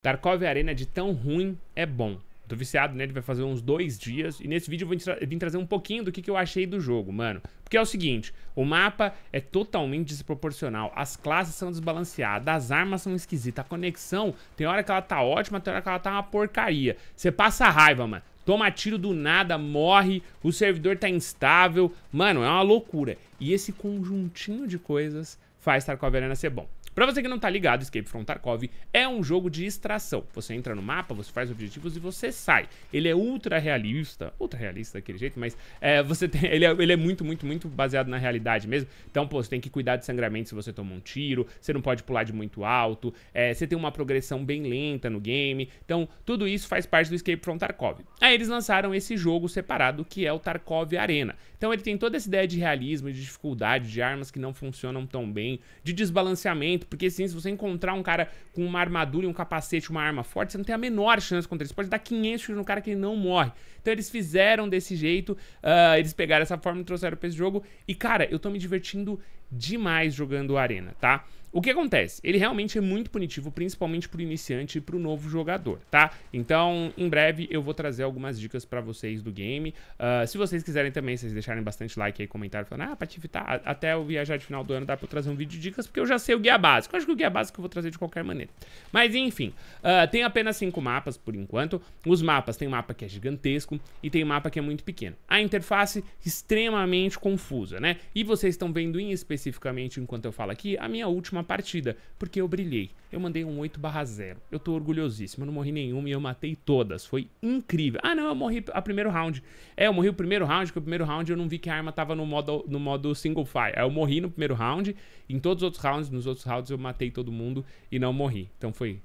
Tarkov Arena de tão ruim é bom. Tô viciado nele, Ele vai fazer uns dois dias. E nesse vídeo eu vou tra vim trazer um pouquinho do que, que eu achei do jogo, mano. Porque é o seguinte, o mapa é totalmente desproporcional, as classes são desbalanceadas, as armas são esquisitas, a conexão, tem hora que ela tá ótima, tem hora que ela tá uma porcaria. Você passa raiva, mano. Toma tiro do nada, morre, o servidor tá instável. Mano, é uma loucura. E esse conjuntinho de coisas faz Tarkov Arena ser bom. Pra você que não tá ligado, Escape from Tarkov é um jogo de extração. Você entra no mapa, você faz objetivos e você sai. Ele é ultra realista, ultra realista daquele jeito, mas é, você tem, ele, é, ele é muito, muito, muito baseado na realidade mesmo. Então, pô, você tem que cuidar de sangramento se você toma um tiro, você não pode pular de muito alto, é, você tem uma progressão bem lenta no game. Então, tudo isso faz parte do Escape from Tarkov. Aí eles lançaram esse jogo separado que é o Tarkov Arena. Então ele tem toda essa ideia de realismo, de dificuldade, de armas que não funcionam tão bem também, de desbalanceamento, porque sim, se você encontrar um cara com uma armadura e um capacete, uma arma forte, você não tem a menor chance contra ele. Você pode dar 500 tiros no cara que ele não morre. Então eles fizeram desse jeito, uh, eles pegaram essa forma e trouxeram pra esse jogo. E cara, eu tô me divertindo demais jogando Arena, tá? O que acontece? Ele realmente é muito punitivo, principalmente para o iniciante e para o novo jogador, tá? Então, em breve eu vou trazer algumas dicas para vocês do game. Uh, se vocês quiserem também, vocês deixarem bastante like aí, comentário falando, ah, para tá, até eu viajar de final do ano dá para trazer um vídeo de dicas, porque eu já sei o guia básico. Eu acho que o guia básico eu vou trazer de qualquer maneira. Mas enfim, uh, tem apenas cinco mapas por enquanto. Os mapas, tem mapa que é gigantesco e tem um mapa que é muito pequeno. A interface extremamente confusa, né? E vocês estão vendo em especificamente enquanto eu falo aqui a minha última próxima partida, porque eu brilhei. Eu mandei um 8 barra 0. Eu tô orgulhosíssimo, eu não morri nenhuma e eu matei todas. Foi incrível. Ah, não, eu morri a primeiro round. É, eu morri o primeiro round, porque o primeiro round eu não vi que a arma tava no modo, no modo single fire. Aí eu morri no primeiro round, em todos os outros rounds, nos outros rounds eu matei todo mundo e não morri. Então foi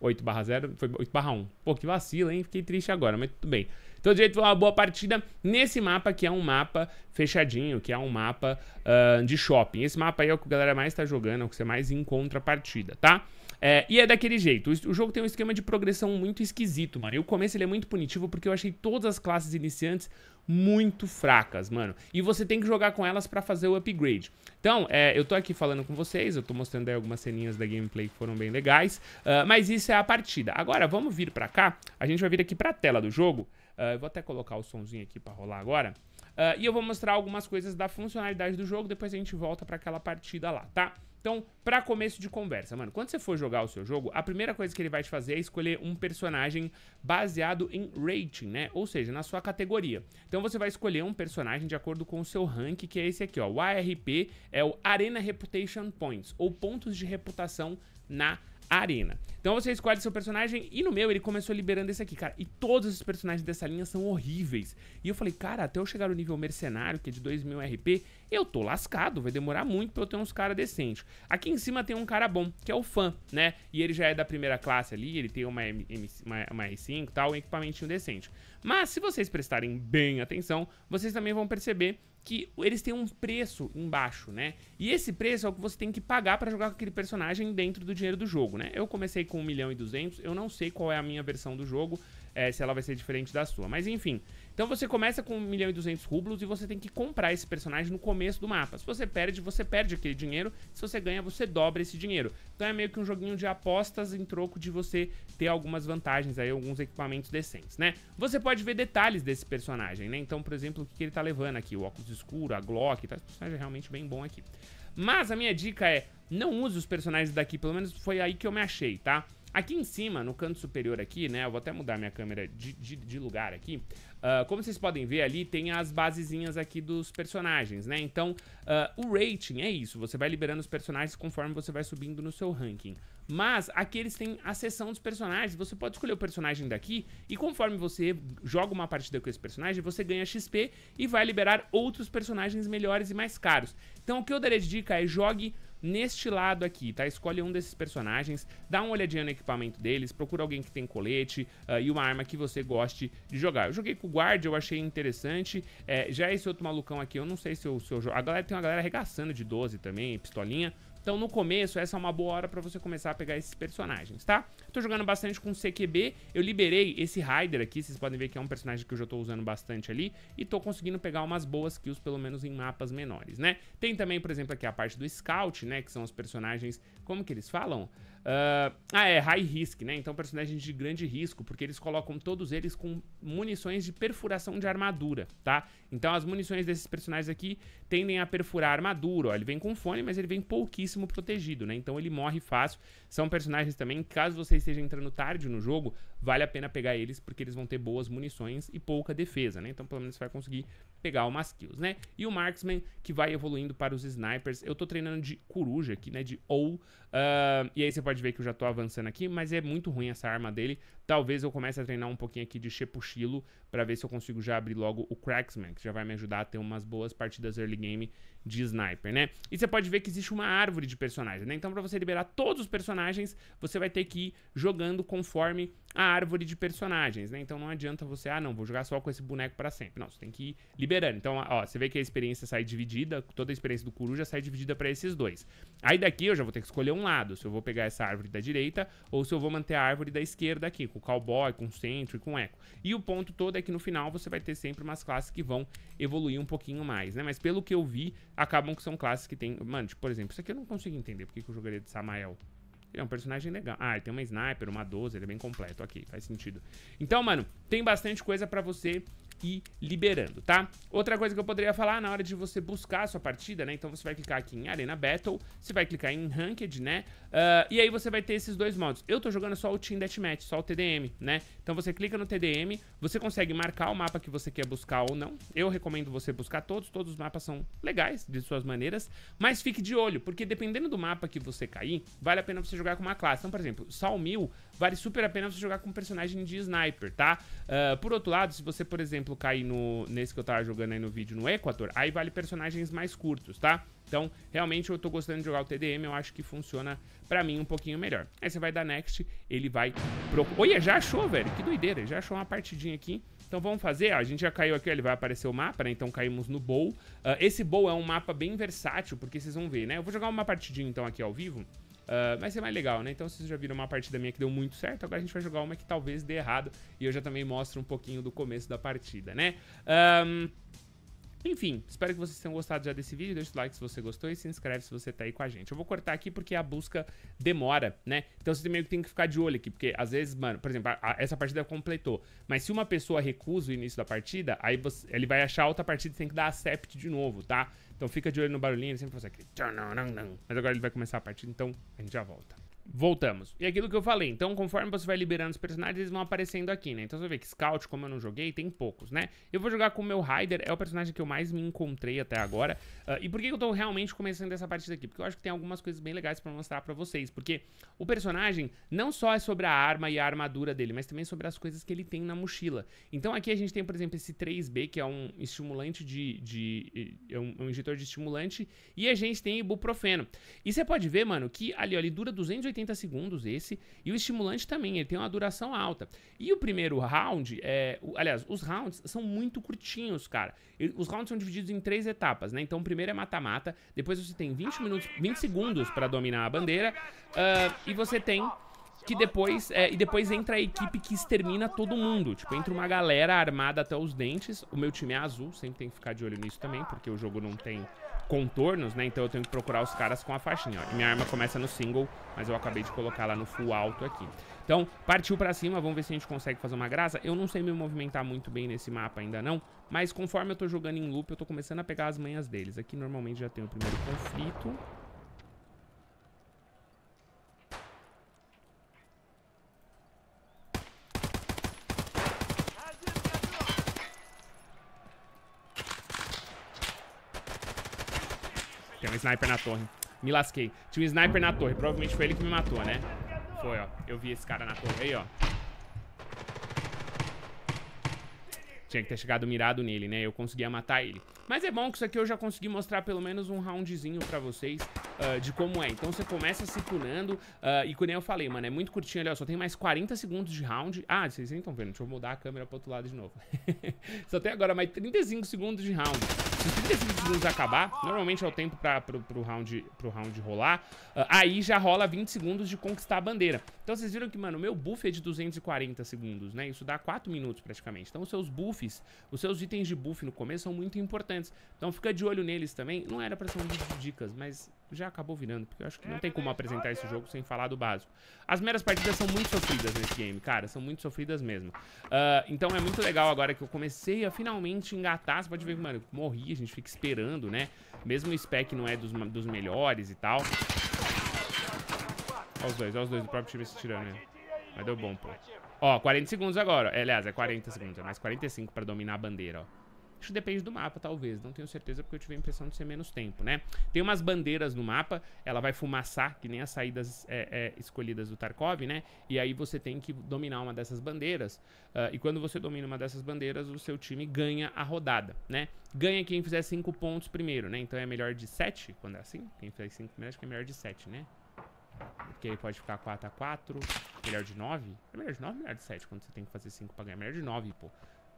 8 barra 0, foi 8 barra 1. Pô, que vacila, hein? Fiquei triste agora, mas tudo bem. Então, jeito a é uma boa partida nesse mapa, que é um mapa fechadinho, que é um mapa uh, de shopping. Esse mapa aí é o que a galera mais tá jogando, é o que você mais encontra partida, tá? É, e é daquele jeito. O, o jogo tem um esquema de progressão muito esquisito, mano. E o começo ele é muito punitivo porque eu achei todas as classes iniciantes muito fracas, mano. E você tem que jogar com elas para fazer o upgrade. Então, é, eu tô aqui falando com vocês, eu tô mostrando aí algumas ceninhas da gameplay que foram bem legais, uh, mas isso é a partida. Agora, vamos vir pra cá, a gente vai vir aqui pra tela do jogo, uh, eu vou até colocar o somzinho aqui pra rolar agora, uh, e eu vou mostrar algumas coisas da funcionalidade do jogo, depois a gente volta pra aquela partida lá, tá? Então, para começo de conversa, mano, quando você for jogar o seu jogo, a primeira coisa que ele vai te fazer é escolher um personagem baseado em rating, né? Ou seja, na sua categoria. Então você vai escolher um personagem de acordo com o seu rank, que é esse aqui, ó. O ARP é o Arena Reputation Points, ou pontos de reputação na Arena. Então você escolhe seu personagem e no meu ele começou liberando esse aqui, cara. E todos os personagens dessa linha são horríveis. E eu falei, cara, até eu chegar no nível mercenário, que é de 2000 RP, eu tô lascado, vai demorar muito pra eu ter uns caras decentes. Aqui em cima tem um cara bom, que é o fã, né? E ele já é da primeira classe ali, ele tem uma, M uma, uma R5 e tal, um equipamentinho decente. Mas se vocês prestarem bem atenção, vocês também vão perceber que eles têm um preço embaixo, né? E esse preço é o que você tem que pagar para jogar com aquele personagem dentro do dinheiro do jogo, né? Eu comecei com 1 milhão e 200, eu não sei qual é a minha versão do jogo, é, se ela vai ser diferente da sua, mas enfim. Então você começa com 1 milhão e 200 rublos e você tem que comprar esse personagem no começo do mapa. Se você perde, você perde aquele dinheiro. Se você ganha, você dobra esse dinheiro. Então é meio que um joguinho de apostas em troco de você ter algumas vantagens aí, alguns equipamentos decentes, né? Você pode ver detalhes desse personagem, né? Então, por exemplo, o que ele tá levando aqui, o óculos escuro, a Glock, tá? Esse personagem é realmente bem bom aqui. Mas a minha dica é, não use os personagens daqui, pelo menos foi aí que eu me achei, tá? Aqui em cima, no canto superior aqui, né, eu vou até mudar minha câmera de, de, de lugar aqui, ah, como vocês podem ver ali, tem as basezinhas aqui dos personagens, né? Então, uh, o rating é isso. Você vai liberando os personagens conforme você vai subindo no seu ranking. Mas aqui eles têm a seção dos personagens. Você pode escolher o personagem daqui e conforme você joga uma partida com esse personagem, você ganha XP e vai liberar outros personagens melhores e mais caros. Então o que eu daria de dica é jogue neste lado aqui, tá? Escolhe um desses personagens, dá uma olhadinha no equipamento deles, procura alguém que tem colete uh, e uma arma que você goste de jogar. Eu joguei com o guard, eu achei interessante. É, já esse outro malucão aqui, eu não sei se eu, se eu jogo... A galera tem uma galera arregaçando de 12 também, pistolinha. Então no começo, essa é uma boa hora para você começar a pegar esses personagens, tá? Tô jogando bastante com CQB, eu liberei esse Raider aqui, vocês podem ver que é um personagem que eu já tô usando bastante ali, e tô conseguindo pegar umas boas kills, pelo menos em mapas menores, né? Tem também, por exemplo, aqui a parte do Scout, né, que são os personagens, como que eles falam? Uh, ah, é, high risk, né? Então personagens de grande risco, porque eles colocam todos eles com munições de perfuração de armadura, tá? Então as munições desses personagens aqui tendem a perfurar a armadura, ó. Ele vem com fone, mas ele vem pouquíssimo protegido, né? Então ele morre fácil. São personagens também, caso você esteja entrando tarde no jogo, vale a pena pegar eles porque eles vão ter boas munições e pouca defesa, né? Então pelo menos você vai conseguir pegar umas kills, né? E o Marksman que vai evoluindo para os snipers. Eu tô treinando de coruja aqui, né? De ou. Uh, e aí você pode ver que eu já tô avançando aqui, mas é muito ruim essa arma dele. Talvez eu comece a treinar um pouquinho aqui de Chepuchilo para ver se eu consigo já abrir logo o Cracksman, que já vai me ajudar a ter umas boas partidas early game de sniper, né? E você pode ver que existe uma árvore de personagens, né? Então para você liberar todos os personagens, você vai ter que ir jogando conforme a árvore de personagens, né? Então não adianta você, ah, não, vou jogar só com esse boneco para sempre. Não, você tem que ir liberando. Então, ó, você vê que a experiência sai dividida, toda a experiência do coruja sai dividida para esses dois. Aí daqui eu já vou ter que escolher um lado, se eu vou pegar essa árvore da direita ou se eu vou manter a árvore da esquerda aqui, com o cowboy, com o centro e com o eco. E o ponto todo é que no final você vai ter sempre umas classes que vão evoluir um pouquinho mais, né? Mas pelo que eu vi, acabam que são classes que tem, mano, tipo, por exemplo, isso aqui eu não consigo entender porque que eu jogaria de Samael. Ele é um personagem legal. Ah, ele tem uma sniper, uma 12, ele é bem completo. Ok, faz sentido. Então, mano, tem bastante coisa pra você e liberando, tá? Outra coisa que eu poderia falar na hora de você buscar a sua partida, né? Então você vai clicar aqui em Arena Battle, você vai clicar em Ranked, né? Uh, e aí você vai ter esses dois modos. Eu tô jogando só o Team Deathmatch, só o TDM, né? Então você clica no TDM, você consegue marcar o mapa que você quer buscar ou não. Eu recomendo você buscar todos, todos os mapas são legais de suas maneiras, mas fique de olho, porque dependendo do mapa que você cair, vale a pena você jogar com uma classe. Então, por exemplo, Salmil vale super a pena você jogar com um personagem de sniper, tá? Uh, por outro lado, se você, por exemplo, exemplo, cair no, nesse que eu tava jogando aí no vídeo no Equator, aí vale personagens mais curtos, tá? Então, realmente eu tô gostando de jogar o TDM, eu acho que funciona pra mim um pouquinho melhor. Aí você vai dar next, ele vai... Pro... Olha, já achou, velho? Que doideira, ele já achou uma partidinha aqui. Então vamos fazer, ó, a gente já caiu aqui, ó, ele vai aparecer o mapa, né? Então caímos no bowl. Uh, esse bowl é um mapa bem versátil, porque vocês vão ver, né? Eu vou jogar uma partidinha então aqui ao vivo. Uh, mas é mais legal, né? Então vocês já viram uma partida minha que deu muito certo, agora a gente vai jogar uma que talvez dê errado. E eu já também mostro um pouquinho do começo da partida, né? Um, enfim, espero que vocês tenham gostado já desse vídeo. Deixa o like se você gostou e se inscreve se você tá aí com a gente. Eu vou cortar aqui porque a busca demora, né? Então você meio que tem que ficar de olho aqui, porque às vezes, mano, por exemplo, a, a, essa partida completou. Mas se uma pessoa recusa o início da partida, aí você, ele vai achar outra partida e tem que dar accept de novo, tá? Então fica de olho no barulhinho, ele sempre faz aquele... Mas agora ele vai começar a partida, então a gente já volta. Voltamos. E é aquilo que eu falei, então conforme você vai liberando os personagens, eles vão aparecendo aqui, né? Então você vê que Scout, como eu não joguei, tem poucos, né? Eu vou jogar com o meu Raider, é o personagem que eu mais me encontrei até agora. Uh, e por que eu tô realmente começando essa partida aqui? Porque eu acho que tem algumas coisas bem legais pra mostrar pra vocês. Porque o personagem não só é sobre a arma e a armadura dele, mas também sobre as coisas que ele tem na mochila. Então aqui a gente tem, por exemplo, esse 3B, que é um estimulante de... de é um, é um injetor de estimulante. E a gente tem ibuprofeno. E você pode ver, mano, que ali, ó, ele dura 280 180 segundos esse. E o estimulante também, ele tem uma duração alta. E o primeiro round, é, o, aliás, os rounds são muito curtinhos, cara. Os rounds são divididos em três etapas, né? Então o primeiro é mata-mata, depois você tem 20 minutos, 20 segundos para dominar a bandeira. Uh, e você tem que depois é, e depois entra a equipe que extermina todo mundo. Tipo, entra uma galera armada até os dentes. O meu time é azul, sempre tem que ficar de olho nisso também, porque o jogo não tem contornos, né? Então eu tenho que procurar os caras com a faixinha, ó. minha arma começa no single, mas eu acabei de colocar ela no full alto aqui. Então, partiu pra cima, vamos ver se a gente consegue fazer uma graça. Eu não sei me movimentar muito bem nesse mapa ainda não, mas conforme eu tô jogando em loop, eu tô começando a pegar as manhas deles. Aqui normalmente já tem o primeiro conflito. sniper na torre. Me lasquei. Tinha um sniper na torre. Provavelmente foi ele que me matou, né? Foi, ó. Eu vi esse cara na torre aí, ó. Tinha que ter chegado mirado nele, né? Eu conseguia matar ele. Mas é bom que isso aqui eu já consegui mostrar pelo menos um roundzinho pra vocês uh, de como é. Então você começa se punando uh, e como eu falei, mano, é muito curtinho ali, ó. Só tem mais 40 segundos de round. Ah, vocês nem estão vendo. Deixa eu mudar a câmera pro outro lado de novo. só tem agora mais 35 segundos de round. Se que desses 20 segundos acabar, normalmente é o tempo pra, pro, pro, round, pro round rolar, uh, aí já rola 20 segundos de conquistar a bandeira. Então vocês viram que, mano, o meu buff é de 240 segundos, né? Isso dá 4 minutos praticamente. Então os seus buffs, os seus itens de buff no começo são muito importantes. Então fica de olho neles também. Não era pra ser um vídeo de dicas, mas já acabou virando, porque eu acho que não tem como apresentar esse jogo sem falar do básico. As meras partidas são muito sofridas nesse game, cara, são muito sofridas mesmo. Uh, então é muito legal agora que eu comecei a finalmente engatar, você pode ver que, mano, eu morri, a gente gente fica esperando, né? Mesmo o spec não é dos, dos melhores e tal. Olha os dois, olha os dois do próprio time se tirando, né? Mas deu bom, pô. Ó, 40 segundos agora. É, aliás, é 40 segundos. É mais 45 pra dominar a bandeira, ó. Acho que depende do mapa, talvez. Não tenho certeza porque eu tive a impressão de ser menos tempo, né? Tem umas bandeiras no mapa, ela vai fumaçar, que nem as saídas é, é, escolhidas do Tarkov, né? E aí você tem que dominar uma dessas bandeiras. Uh, e quando você domina uma dessas bandeiras, o seu time ganha a rodada, né? Ganha quem fizer 5 pontos primeiro, né? Então é melhor de 7, quando é assim. Quem fizer 5 primeiro, acho que é melhor de 7, né? Porque aí pode ficar 4x4, melhor de 9. É melhor de 9 ou melhor de 7 quando você tem que fazer 5 pra ganhar? É Melhor de 9, pô.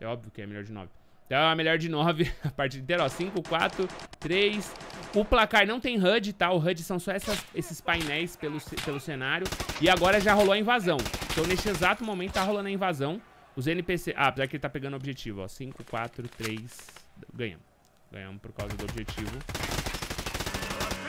É óbvio que é melhor de 9. Então é melhor de 9 a partida inteira, ó. 5, 4, 3. O placar não tem HUD, tá? O HUD são só essas, esses painéis pelo, pelo cenário. E agora já rolou a invasão. Então neste exato momento tá rolando a invasão. Os NPC... Ah, apesar que ele tá pegando objetivo, ó. 5, 4, 3... Ganhamos. Ganhamos por causa do objetivo.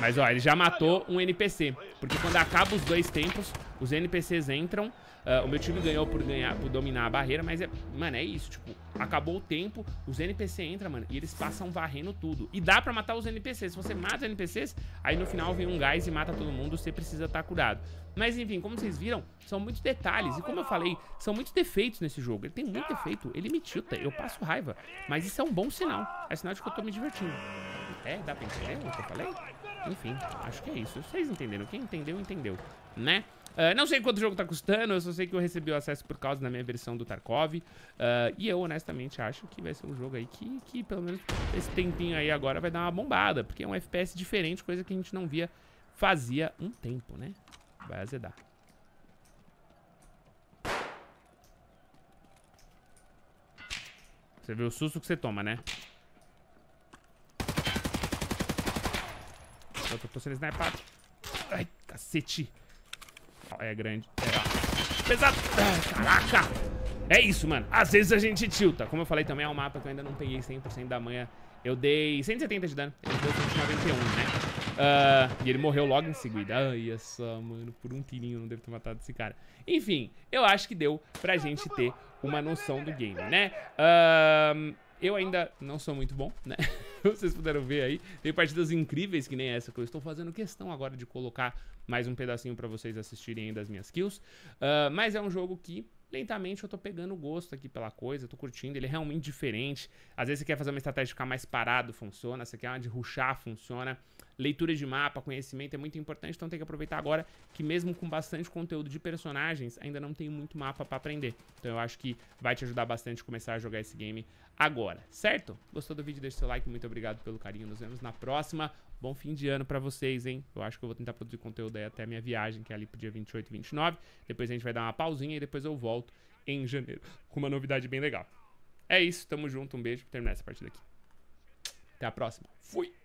Mas, ó, ele já matou um NPC. Porque quando acaba os dois tempos, os NPCs entram Uh, o meu time ganhou por ganhar, por dominar a barreira, mas é, mano, é isso, tipo, acabou o tempo, os NPC entram, mano, e eles passam varrendo tudo. E dá pra matar os NPCs. Se você mata os NPCs, aí no final vem um gás e mata todo mundo, você precisa estar tá curado. Mas enfim, como vocês viram, são muitos detalhes, e como eu falei, são muitos defeitos nesse jogo. Ele tem muito defeito, ele me tilta, eu passo raiva, mas isso é um bom sinal, é sinal de que eu tô me divertindo. É, dá pra entender o que eu falei? Enfim, acho que é isso. Vocês entenderam? Quem entendeu, entendeu, né? Ah, não sei quanto o jogo tá custando, eu só sei que eu recebi o acesso por causa da minha versão do Tarkov. Uh, e eu, honestamente, acho que vai ser um jogo aí que, que, pelo menos, esse tempinho aí agora vai dar uma bombada. Porque é um FPS diferente, coisa que a gente não via fazia um tempo, né? Vai azedar. Você vê o susto que você toma, né? Eu tô sendo snipado. Ai, cacete. É grande. É pesado. Ah, caraca. É isso, mano. Às vezes a gente tilta. Como eu falei também, é um mapa que eu ainda não peguei 100% da manha. Eu dei 170 de dano. Ele deu 191, né? Uh, e ele morreu logo em seguida. Ai, essa, é mano, por um tirinho não devo ter matado esse cara. Enfim, eu acho que deu pra gente ter uma noção do game, né? Uh, eu ainda não sou muito bom, né? vocês puderam ver aí. Tem partidas incríveis que nem essa que eu estou fazendo questão agora de colocar mais um pedacinho para vocês assistirem aí das minhas kills. Uh, mas é um jogo que lentamente eu tô pegando gosto aqui pela coisa, tô curtindo, ele é realmente diferente. Às vezes você quer fazer uma estratégia de ficar mais parado, funciona. Você quer uma de ruxar, funciona. Leitura de mapa, conhecimento é muito importante, então tem que aproveitar agora que mesmo com bastante conteúdo de personagens, ainda não tem muito mapa para aprender. Então eu acho que vai te ajudar bastante começar a jogar esse game agora, certo? Gostou do vídeo? Deixa seu like, muito obrigado pelo carinho, nos vemos na próxima. Bom fim de ano para vocês, hein? Eu acho que eu vou tentar produzir conteúdo aí até a minha viagem, que é ali pro dia 28 e 29. Depois a gente vai dar uma pausinha e depois eu volto em janeiro com uma novidade bem legal. É isso, tamo junto, um beijo, terminar essa partida aqui. Até a próxima. Fui!